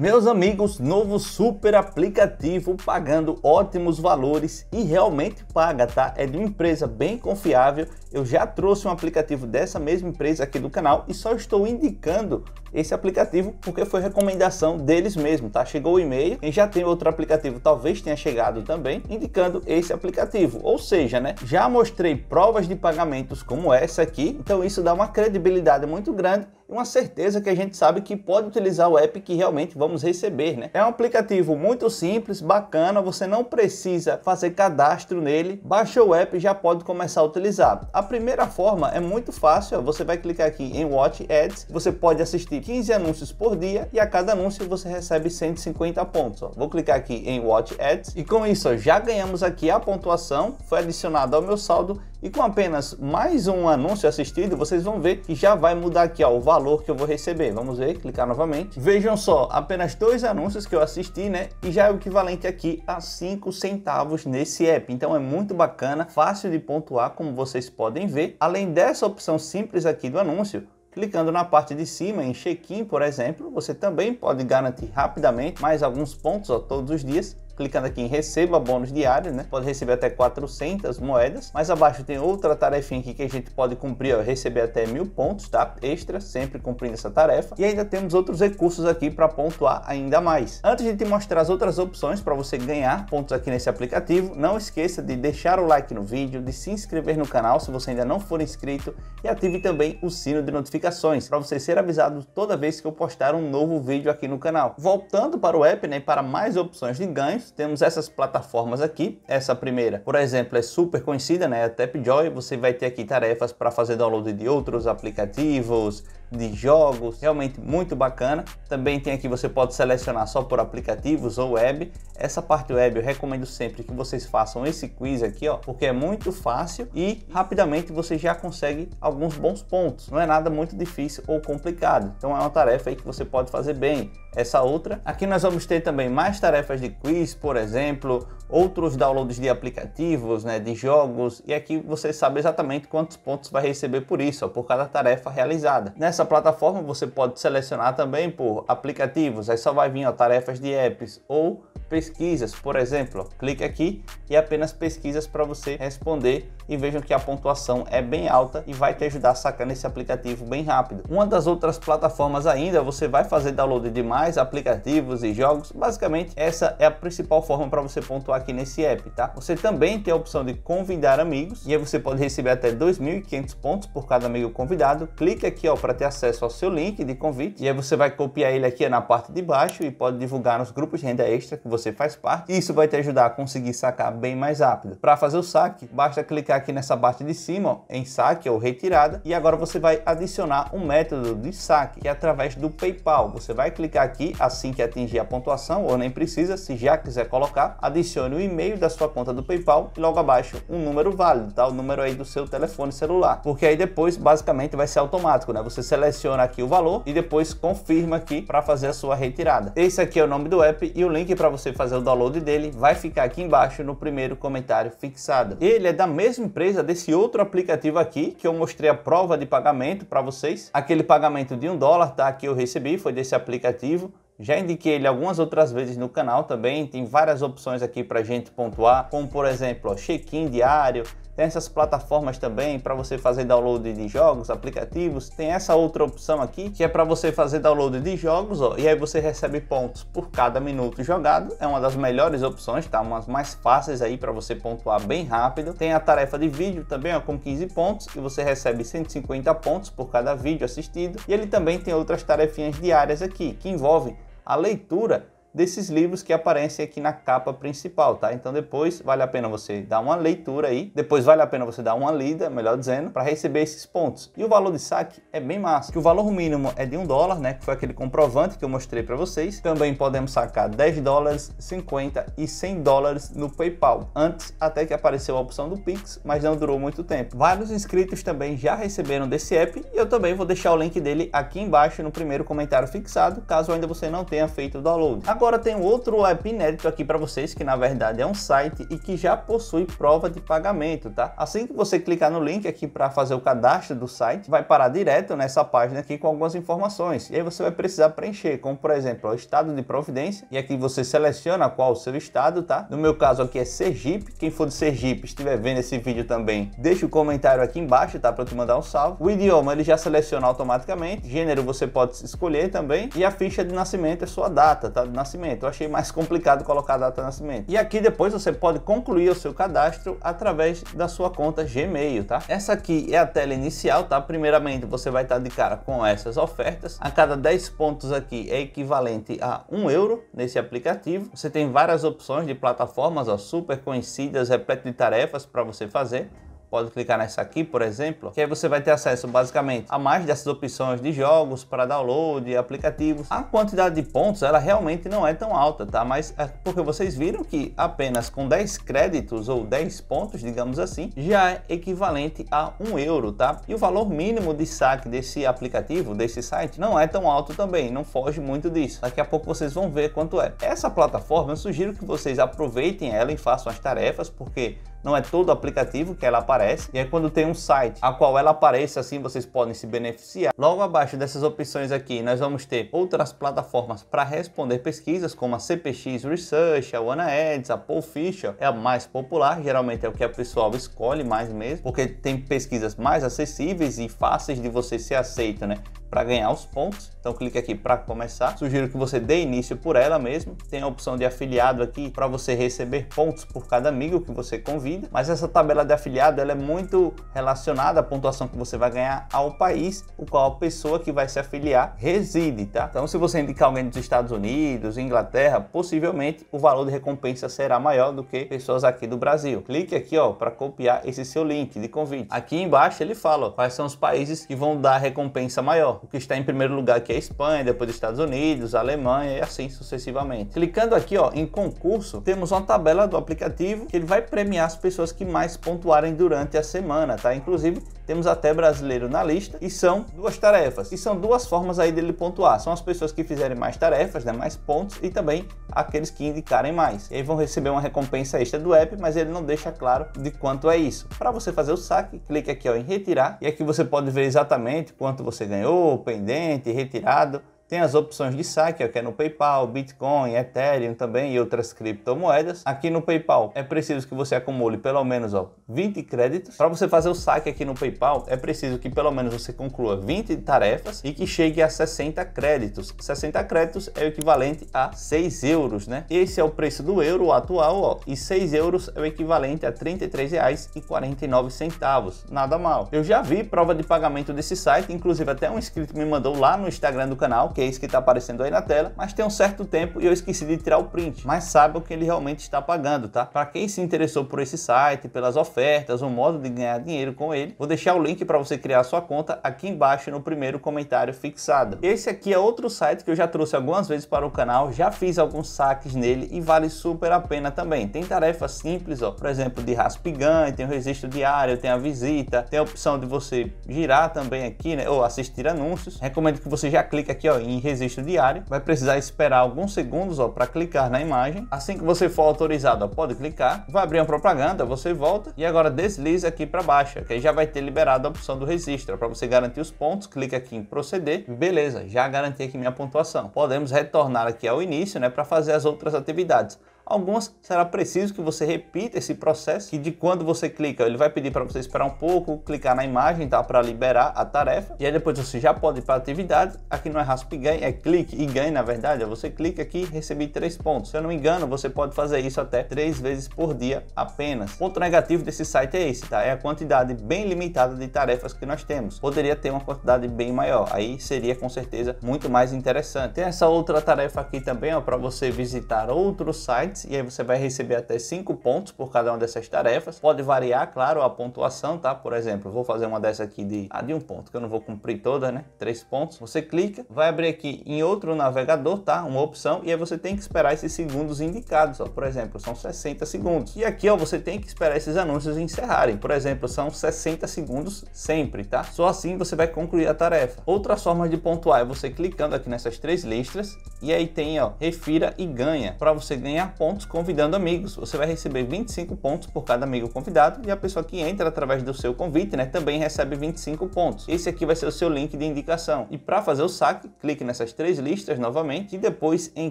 Meus amigos, novo super aplicativo pagando ótimos valores e realmente paga, tá? É de uma empresa bem confiável. Eu já trouxe um aplicativo dessa mesma empresa aqui do canal e só estou indicando esse aplicativo porque foi recomendação deles mesmo, tá? Chegou o e-mail e já tem outro aplicativo, talvez tenha chegado também, indicando esse aplicativo. Ou seja, né? Já mostrei provas de pagamentos como essa aqui, então isso dá uma credibilidade muito grande uma certeza que a gente sabe que pode utilizar o app que realmente vamos receber, né? É um aplicativo muito simples, bacana, você não precisa fazer cadastro nele, baixou o app e já pode começar a utilizar. A primeira forma é muito fácil, você vai clicar aqui em Watch Ads, você pode assistir 15 anúncios por dia e a cada anúncio você recebe 150 pontos. Ó. Vou clicar aqui em Watch Ads e com isso ó, já ganhamos aqui a pontuação, foi adicionado ao meu saldo e com apenas mais um anúncio assistido, vocês vão ver que já vai mudar aqui ó, o valor que eu vou receber. Vamos ver, clicar novamente. Vejam só, apenas dois anúncios que eu assisti, né? E já é o equivalente aqui a 5 centavos nesse app. Então é muito bacana, fácil de pontuar, como vocês podem ver. Além dessa opção simples aqui do anúncio, Clicando na parte de cima em check-in, por exemplo, você também pode garantir rapidamente mais alguns pontos ó, todos os dias Clicando aqui em receba bônus diário, né? Pode receber até 400 moedas. Mais abaixo tem outra tarefinha aqui que a gente pode cumprir, ó, receber até mil pontos, tá? Extra, sempre cumprindo essa tarefa. E ainda temos outros recursos aqui para pontuar ainda mais. Antes de te mostrar as outras opções para você ganhar pontos aqui nesse aplicativo, não esqueça de deixar o like no vídeo, de se inscrever no canal se você ainda não for inscrito e ative também o sino de notificações para você ser avisado toda vez que eu postar um novo vídeo aqui no canal. Voltando para o app, né, para mais opções de ganhos, temos essas plataformas aqui. Essa primeira, por exemplo, é super conhecida, né? A Tapjoy. Você vai ter aqui tarefas para fazer download de outros aplicativos, de jogos, realmente muito bacana. Também tem aqui você pode selecionar só por aplicativos ou web. Essa parte web eu recomendo sempre que vocês façam esse quiz aqui, ó, porque é muito fácil e rapidamente você já consegue alguns bons pontos. Não é nada muito difícil ou complicado. Então é uma tarefa aí que você pode fazer bem. Essa outra. Aqui nós vamos ter também mais tarefas de quiz, por exemplo, outros downloads de aplicativos, né, de jogos, e aqui você sabe exatamente quantos pontos vai receber por isso, ó, por cada tarefa realizada. Nessa Nessa plataforma você pode selecionar também por aplicativos, aí só vai vir ó, tarefas de apps ou pesquisas, por exemplo, clique aqui e apenas pesquisas para você responder e vejam que a pontuação é bem alta e vai te ajudar a sacar nesse aplicativo bem rápido. Uma das outras plataformas ainda, você vai fazer download de mais aplicativos e jogos, basicamente essa é a principal forma para você pontuar aqui nesse app, tá? Você também tem a opção de convidar amigos e aí você pode receber até 2.500 pontos por cada amigo convidado. Clique aqui ó para ter acesso ao seu link de convite e aí você vai copiar ele aqui na parte de baixo e pode divulgar nos grupos de renda extra que você você faz parte, e isso vai te ajudar a conseguir sacar bem mais rápido. Para fazer o saque, basta clicar aqui nessa parte de cima, ó, em saque ou retirada, e agora você vai adicionar um método de saque, que é através do PayPal. Você vai clicar aqui assim que atingir a pontuação, ou nem precisa, se já quiser colocar, adicione o e-mail da sua conta do PayPal e logo abaixo um número válido, tá? O número aí do seu telefone celular, porque aí depois basicamente vai ser automático, né? Você seleciona aqui o valor e depois confirma aqui para fazer a sua retirada. Esse aqui é o nome do app e o link para você você fazer o download dele vai ficar aqui embaixo no primeiro comentário fixado. Ele é da mesma empresa desse outro aplicativo aqui que eu mostrei a prova de pagamento para vocês. Aquele pagamento de um dólar tá, que eu recebi foi desse aplicativo. Já indiquei ele algumas outras vezes no canal também, tem várias opções aqui para gente pontuar, como por exemplo, check-in diário, tem essas plataformas também para você fazer download de jogos, aplicativos. Tem essa outra opção aqui que é para você fazer download de jogos, ó, e aí você recebe pontos por cada minuto jogado. É uma das melhores opções, tá? Umas mais fáceis aí para você pontuar bem rápido. Tem a tarefa de vídeo também, ó, com 15 pontos, e você recebe 150 pontos por cada vídeo assistido. E ele também tem outras tarefinhas diárias aqui que envolvem a leitura desses livros que aparecem aqui na capa principal, tá? Então depois vale a pena você dar uma leitura aí, depois vale a pena você dar uma lida, melhor dizendo, para receber esses pontos. E o valor de saque é bem massa, que o valor mínimo é de um dólar, né? Que foi aquele comprovante que eu mostrei para vocês. Também podemos sacar 10 dólares, 50 e 100 dólares no PayPal. Antes até que apareceu a opção do Pix, mas não durou muito tempo. Vários inscritos também já receberam desse app e eu também vou deixar o link dele aqui embaixo no primeiro comentário fixado, caso ainda você não tenha feito o download. Agora tem outro app inédito aqui para vocês, que na verdade é um site e que já possui prova de pagamento, tá? Assim que você clicar no link aqui para fazer o cadastro do site, vai parar direto nessa página aqui com algumas informações. E aí você vai precisar preencher, como por exemplo, é o estado de providência, e aqui você seleciona qual o seu estado, tá? No meu caso aqui é Sergipe. Quem for de Sergipe, estiver vendo esse vídeo também, deixa o comentário aqui embaixo, tá? Para eu te mandar um salve. O idioma ele já seleciona automaticamente. Gênero você pode escolher também. E a ficha de nascimento é sua data, tá? nascimento. Eu achei mais complicado colocar a data de nascimento. E aqui depois você pode concluir o seu cadastro através da sua conta Gmail, tá? Essa aqui é a tela inicial, tá? Primeiramente você vai estar de cara com essas ofertas. A cada 10 pontos aqui é equivalente a 1 euro nesse aplicativo. Você tem várias opções de plataformas ó, super conhecidas, repleto de tarefas para você fazer pode clicar nessa aqui, por exemplo, que aí você vai ter acesso basicamente a mais dessas opções de jogos para download, aplicativos. A quantidade de pontos, ela realmente não é tão alta, tá? Mas é porque vocês viram que apenas com 10 créditos ou 10 pontos, digamos assim, já é equivalente a 1 euro, tá? E o valor mínimo de saque desse aplicativo, desse site, não é tão alto também, não foge muito disso. Daqui a pouco vocês vão ver quanto é. Essa plataforma, eu sugiro que vocês aproveitem ela e façam as tarefas, porque não é todo aplicativo que ela aparece, e é quando tem um site a qual ela aparece, assim vocês podem se beneficiar. Logo abaixo dessas opções aqui, nós vamos ter outras plataformas para responder pesquisas, como a CPX Research, a WanaAds, a Paul Fisher, é a mais popular, geralmente é o que a pessoa escolhe mais mesmo, porque tem pesquisas mais acessíveis e fáceis de você ser aceito, né? para ganhar os pontos. Então clique aqui para começar. Sugiro que você dê início por ela mesmo. Tem a opção de afiliado aqui para você receber pontos por cada amigo que você convida. Mas essa tabela de afiliado ela é muito relacionada à pontuação que você vai ganhar ao país, o qual a pessoa que vai se afiliar reside, tá? Então se você indicar alguém dos Estados Unidos, Inglaterra, possivelmente o valor de recompensa será maior do que pessoas aqui do Brasil. Clique aqui ó para copiar esse seu link de convite. Aqui embaixo ele fala ó, quais são os países que vão dar recompensa maior o que está em primeiro lugar aqui é a Espanha, depois Estados Unidos, Alemanha e assim sucessivamente. Clicando aqui ó, em concurso, temos uma tabela do aplicativo que ele vai premiar as pessoas que mais pontuarem durante a semana, tá? Inclusive, temos até brasileiro na lista, e são duas tarefas. E são duas formas aí dele pontuar. São as pessoas que fizerem mais tarefas, né, mais pontos, e também aqueles que indicarem mais. E aí vão receber uma recompensa extra do app, mas ele não deixa claro de quanto é isso. Para você fazer o saque, clique aqui ó, em retirar, e aqui você pode ver exatamente quanto você ganhou, pendente, retirado, tem as opções de saque, que é no PayPal, Bitcoin, Ethereum também e outras criptomoedas. Aqui no PayPal é preciso que você acumule pelo menos ó, 20 créditos. Para você fazer o saque aqui no PayPal, é preciso que pelo menos você conclua 20 tarefas e que chegue a 60 créditos. 60 créditos é o equivalente a 6 euros, né? Esse é o preço do euro atual, ó, e 6 euros é o equivalente a R$ 33,49. Nada mal. Eu já vi prova de pagamento desse site, inclusive até um inscrito me mandou lá no Instagram do canal, que que é isso que está aparecendo aí na tela, mas tem um certo tempo e eu esqueci de tirar o print. Mas saiba o que ele realmente está pagando, tá? Para quem se interessou por esse site, pelas ofertas, o modo de ganhar dinheiro com ele, vou deixar o link para você criar sua conta aqui embaixo no primeiro comentário fixado. Esse aqui é outro site que eu já trouxe algumas vezes para o canal, já fiz alguns saques nele e vale super a pena também. Tem tarefas simples, ó, por exemplo, de raspigante, tem o registro diário, tem a visita, tem a opção de você girar também aqui, né, ou assistir anúncios. Recomendo que você já clique aqui, ó, em em registro diário, vai precisar esperar alguns segundos para clicar na imagem. Assim que você for autorizado, ó, pode clicar. Vai abrir uma propaganda, você volta e agora desliza aqui para baixo, que aí já vai ter liberado a opção do registro. É para você garantir os pontos, clica aqui em proceder. Beleza, já garanti aqui minha pontuação. Podemos retornar aqui ao início né, para fazer as outras atividades. Algumas será preciso que você repita esse processo, que de quando você clica, ele vai pedir para você esperar um pouco, clicar na imagem, tá? Para liberar a tarefa. E aí depois você já pode ir para a atividade. Aqui não é raspe ganhe é clique e ganhe na verdade. Você clica aqui, recebi três pontos. Se eu não me engano, você pode fazer isso até três vezes por dia apenas. Ponto negativo desse site é esse, tá? É a quantidade bem limitada de tarefas que nós temos. Poderia ter uma quantidade bem maior. Aí seria com certeza muito mais interessante. Tem essa outra tarefa aqui também, ó, para você visitar outros sites e aí você vai receber até 5 pontos por cada uma dessas tarefas. Pode variar, claro, a pontuação, tá? Por exemplo, vou fazer uma dessa aqui de, ah, de um ponto, que eu não vou cumprir toda, né? 3 pontos. Você clica, vai abrir aqui em outro navegador, tá? Uma opção, e aí você tem que esperar esses segundos indicados, ó. Por exemplo, são 60 segundos. E aqui, ó, você tem que esperar esses anúncios encerrarem. Por exemplo, são 60 segundos sempre, tá? Só assim você vai concluir a tarefa. Outra forma de pontuar é você clicando aqui nessas três listras, e aí tem, ó, refira e ganha, para você ganhar pontos pontos convidando amigos. Você vai receber 25 pontos por cada amigo convidado e a pessoa que entra através do seu convite, né, também recebe 25 pontos. Esse aqui vai ser o seu link de indicação. E para fazer o saque, clique nessas três listas novamente e depois em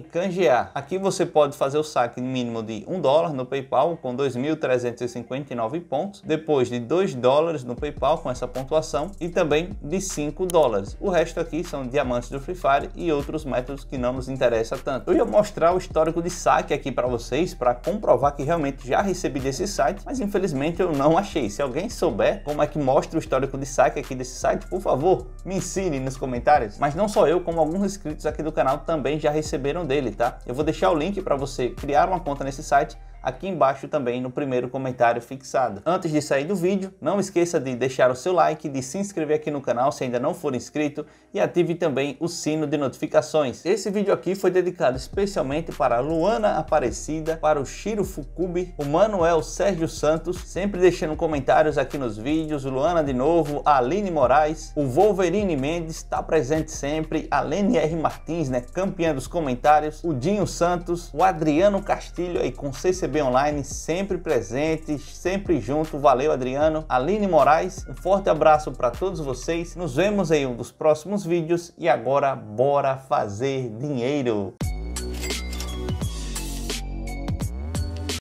canjear. Aqui você pode fazer o saque mínimo de 1 dólar no PayPal com 2.359 pontos, depois de 2 dólares no PayPal com essa pontuação e também de 5 dólares. O resto aqui são diamantes do Free Fire e outros métodos que não nos interessa tanto. Eu ia mostrar o histórico de saque aqui para vocês para comprovar que realmente já recebi desse site, mas infelizmente eu não achei. Se alguém souber como é que mostra o histórico de saque aqui desse site, por favor, me ensine nos comentários. Mas não só eu, como alguns inscritos aqui do canal também já receberam dele, tá? Eu vou deixar o link para você criar uma conta nesse site aqui embaixo também no primeiro comentário fixado. Antes de sair do vídeo, não esqueça de deixar o seu like, de se inscrever aqui no canal se ainda não for inscrito e ative também o sino de notificações. Esse vídeo aqui foi dedicado especialmente para a Luana Aparecida, para o Shiro Fukubi, o Manuel Sérgio Santos, sempre deixando comentários aqui nos vídeos, Luana de novo, a Aline Moraes, o Wolverine Mendes está presente sempre, a Lene R. Martins, né, campeã dos comentários, o Dinho Santos, o Adriano Castilho aí com CCB CB Online, sempre presentes, sempre junto. Valeu, Adriano. Aline Moraes, um forte abraço para todos vocês. Nos vemos em um dos próximos vídeos e agora bora fazer dinheiro.